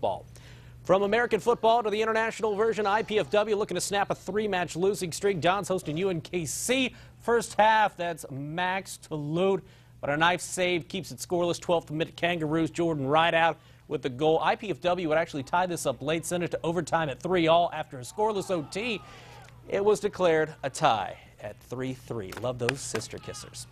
football. From American football to the international version, IPFW looking to snap a three-match losing streak. Don's hosting UNKC. First half, that's Max load, but a knife save keeps it scoreless. 12th minute Kangaroos, Jordan right out with the goal. IPFW would actually tie this up late, send it to overtime at 3-all after a scoreless OT. It was declared a tie at 3-3. Love those sister kissers.